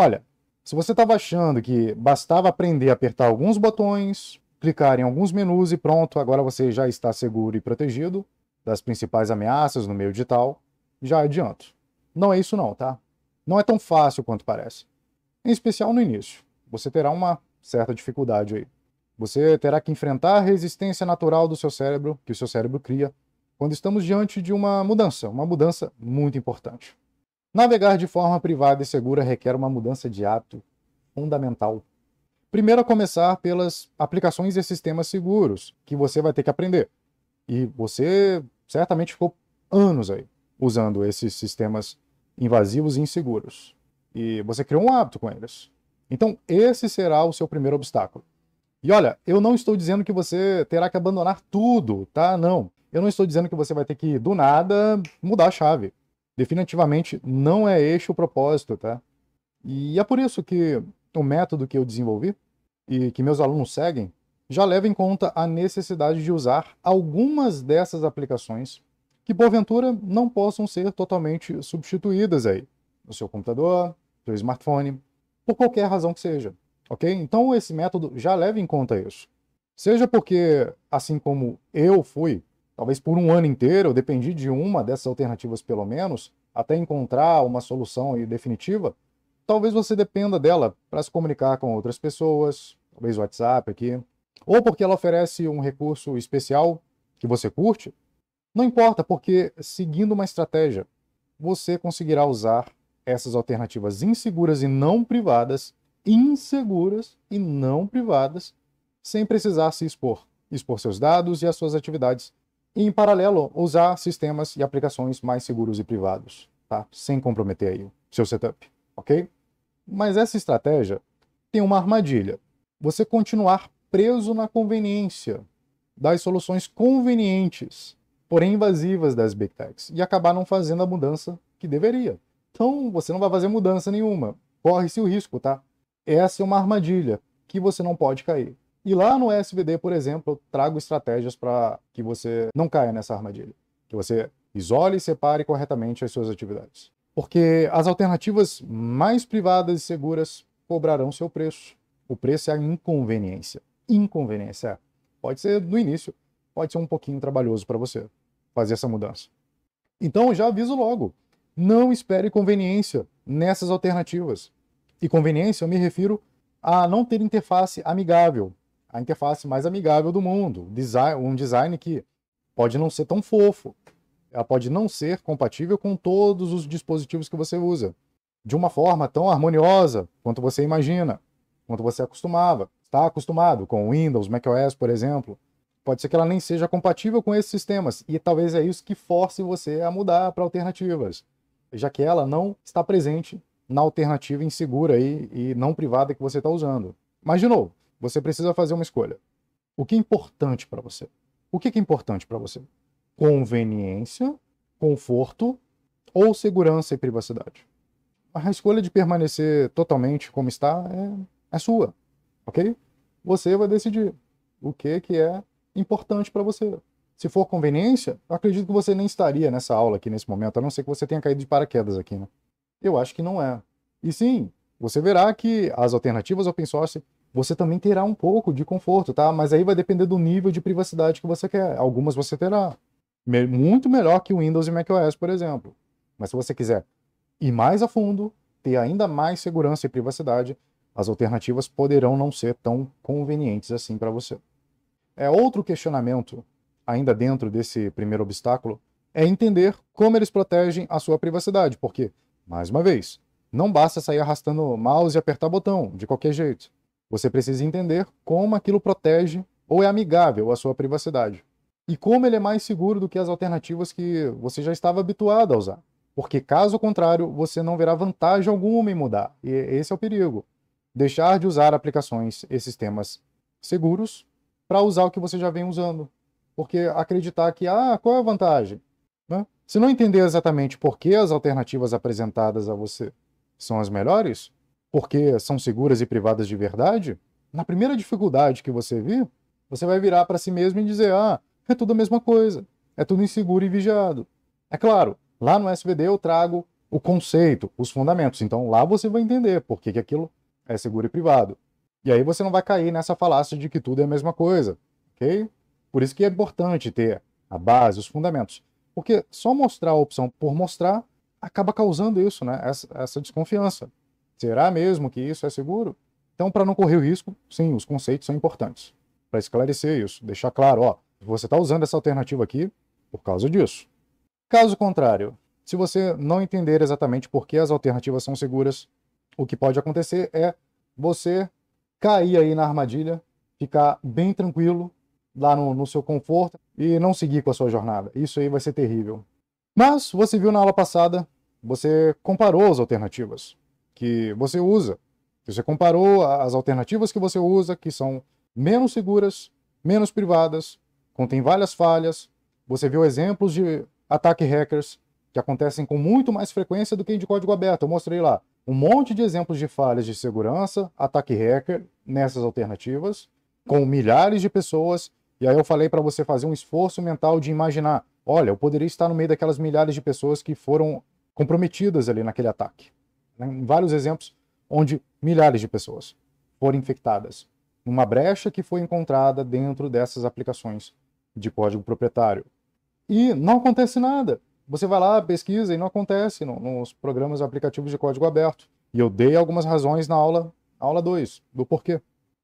Olha, se você estava achando que bastava aprender a apertar alguns botões, clicar em alguns menus e pronto, agora você já está seguro e protegido das principais ameaças no meio digital, já adianto. Não é isso não, tá? Não é tão fácil quanto parece. Em especial no início. Você terá uma certa dificuldade aí. Você terá que enfrentar a resistência natural do seu cérebro, que o seu cérebro cria, quando estamos diante de uma mudança, uma mudança muito importante. Navegar de forma privada e segura requer uma mudança de hábito fundamental. Primeiro, a começar pelas aplicações e sistemas seguros, que você vai ter que aprender. E você certamente ficou anos aí usando esses sistemas invasivos e inseguros. E você criou um hábito com eles. Então, esse será o seu primeiro obstáculo. E olha, eu não estou dizendo que você terá que abandonar tudo, tá? Não. Eu não estou dizendo que você vai ter que, do nada, mudar a chave. Definitivamente não é este o propósito, tá? E é por isso que o método que eu desenvolvi e que meus alunos seguem já leva em conta a necessidade de usar algumas dessas aplicações que porventura não possam ser totalmente substituídas aí no seu computador, seu smartphone, por qualquer razão que seja, ok? Então esse método já leva em conta isso. Seja porque, assim como eu fui talvez por um ano inteiro, dependi de uma dessas alternativas pelo menos, até encontrar uma solução definitiva, talvez você dependa dela para se comunicar com outras pessoas, talvez WhatsApp aqui, ou porque ela oferece um recurso especial que você curte. Não importa, porque seguindo uma estratégia, você conseguirá usar essas alternativas inseguras e não privadas, inseguras e não privadas, sem precisar se expor, expor seus dados e as suas atividades e, em paralelo, usar sistemas e aplicações mais seguros e privados, tá? Sem comprometer aí o seu setup, ok? Mas essa estratégia tem uma armadilha. Você continuar preso na conveniência das soluções convenientes, porém invasivas das big techs, e acabar não fazendo a mudança que deveria. Então, você não vai fazer mudança nenhuma. Corre-se o risco, tá? Essa é uma armadilha que você não pode cair. E lá no SVD, por exemplo, eu trago estratégias para que você não caia nessa armadilha, que você isole e separe corretamente as suas atividades. Porque as alternativas mais privadas e seguras cobrarão seu preço. O preço é a inconveniência. Inconveniência. Pode ser no início, pode ser um pouquinho trabalhoso para você fazer essa mudança. Então, já aviso logo, não espere conveniência nessas alternativas. E conveniência eu me refiro a não ter interface amigável a interface mais amigável do mundo. Design, um design que pode não ser tão fofo, ela pode não ser compatível com todos os dispositivos que você usa, de uma forma tão harmoniosa quanto você imagina, quanto você acostumava. Está acostumado com Windows, macOS, por exemplo. Pode ser que ela nem seja compatível com esses sistemas, e talvez é isso que force você a mudar para alternativas, já que ela não está presente na alternativa insegura aí, e não privada que você está usando. Mas, de novo, você precisa fazer uma escolha. O que é importante para você? O que é, é importante para você? Conveniência, conforto ou segurança e privacidade? A escolha de permanecer totalmente como está é, é sua, ok? Você vai decidir o que, que é importante para você. Se for conveniência, eu acredito que você nem estaria nessa aula aqui nesse momento, a não ser que você tenha caído de paraquedas aqui, né? Eu acho que não é. E sim, você verá que as alternativas open source você também terá um pouco de conforto, tá? Mas aí vai depender do nível de privacidade que você quer. Algumas você terá. Muito melhor que o Windows e macOS, por exemplo. Mas se você quiser ir mais a fundo, ter ainda mais segurança e privacidade, as alternativas poderão não ser tão convenientes assim para você. É outro questionamento, ainda dentro desse primeiro obstáculo, é entender como eles protegem a sua privacidade, porque, mais uma vez, não basta sair arrastando o mouse e apertar botão de qualquer jeito. Você precisa entender como aquilo protege ou é amigável à sua privacidade. E como ele é mais seguro do que as alternativas que você já estava habituado a usar. Porque, caso contrário, você não verá vantagem alguma em mudar. E esse é o perigo. Deixar de usar aplicações e sistemas seguros para usar o que você já vem usando. Porque acreditar que, ah, qual é a vantagem? Né? Se não entender exatamente por que as alternativas apresentadas a você são as melhores, porque são seguras e privadas de verdade, na primeira dificuldade que você vir, você vai virar para si mesmo e dizer: ah, é tudo a mesma coisa, é tudo inseguro e vigiado. É claro, lá no SVD eu trago o conceito, os fundamentos, então lá você vai entender por que, que aquilo é seguro e privado. E aí você não vai cair nessa falácia de que tudo é a mesma coisa, ok? Por isso que é importante ter a base, os fundamentos. Porque só mostrar a opção por mostrar acaba causando isso, né? Essa, essa desconfiança. Será mesmo que isso é seguro? Então, para não correr o risco, sim, os conceitos são importantes. Para esclarecer isso, deixar claro, ó, você está usando essa alternativa aqui por causa disso. Caso contrário, se você não entender exatamente por que as alternativas são seguras, o que pode acontecer é você cair aí na armadilha, ficar bem tranquilo lá no, no seu conforto e não seguir com a sua jornada. Isso aí vai ser terrível. Mas você viu na aula passada, você comparou as alternativas que você usa. Você comparou as alternativas que você usa, que são menos seguras, menos privadas, contém várias falhas. Você viu exemplos de ataque hackers que acontecem com muito mais frequência do que de código aberto. Eu mostrei lá um monte de exemplos de falhas de segurança, ataque hacker nessas alternativas, com milhares de pessoas. E aí eu falei para você fazer um esforço mental de imaginar, olha, eu poderia estar no meio daquelas milhares de pessoas que foram comprometidas ali naquele ataque né, vários exemplos onde milhares de pessoas foram infectadas numa brecha que foi encontrada dentro dessas aplicações de código proprietário. E não acontece nada. Você vai lá, pesquisa e não acontece no, nos programas aplicativos de código aberto. E eu dei algumas razões na aula aula 2 do porquê.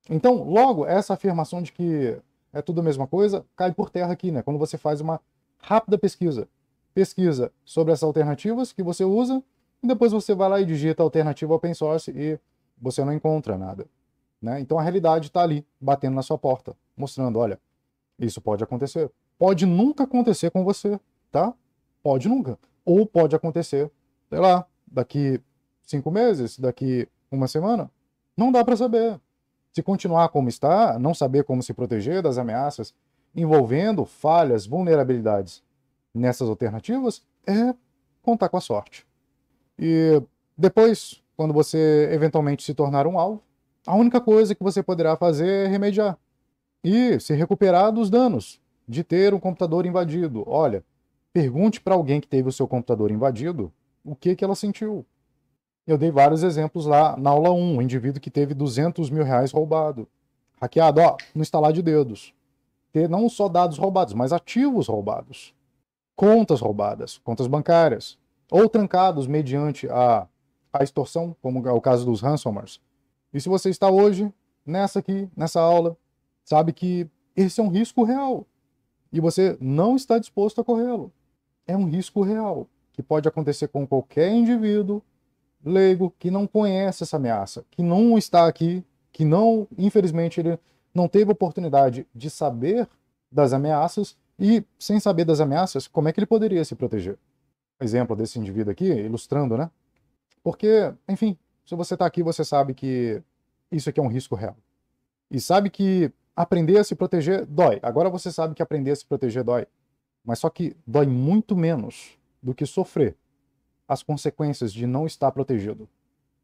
Então, logo, essa afirmação de que é tudo a mesma coisa cai por terra aqui, né? Quando você faz uma rápida pesquisa. Pesquisa sobre as alternativas que você usa e depois você vai lá e digita alternativa open source e você não encontra nada. Né? Então a realidade está ali, batendo na sua porta, mostrando, olha, isso pode acontecer. Pode nunca acontecer com você, tá? Pode nunca. Ou pode acontecer, sei lá, daqui cinco meses, daqui uma semana. Não dá para saber. Se continuar como está, não saber como se proteger das ameaças envolvendo falhas, vulnerabilidades nessas alternativas, é contar com a sorte. E depois, quando você eventualmente se tornar um alvo, a única coisa que você poderá fazer é remediar e se recuperar dos danos de ter um computador invadido. Olha, pergunte para alguém que teve o seu computador invadido o que, que ela sentiu. Eu dei vários exemplos lá na aula 1, o indivíduo que teve 200 mil reais roubado, hackeado, ó, no instalar de dedos. Ter não só dados roubados, mas ativos roubados, contas roubadas, contas bancárias ou trancados mediante a, a extorsão, como é o caso dos ransomers. E se você está hoje nessa aqui, nessa aula, sabe que esse é um risco real e você não está disposto a corrê-lo. É um risco real que pode acontecer com qualquer indivíduo leigo que não conhece essa ameaça, que não está aqui, que não, infelizmente, ele não teve oportunidade de saber das ameaças e, sem saber das ameaças, como é que ele poderia se proteger? exemplo desse indivíduo aqui, ilustrando, né? Porque, enfim, se você está aqui, você sabe que isso aqui é um risco real. E sabe que aprender a se proteger dói. Agora você sabe que aprender a se proteger dói. Mas só que dói muito menos do que sofrer as consequências de não estar protegido.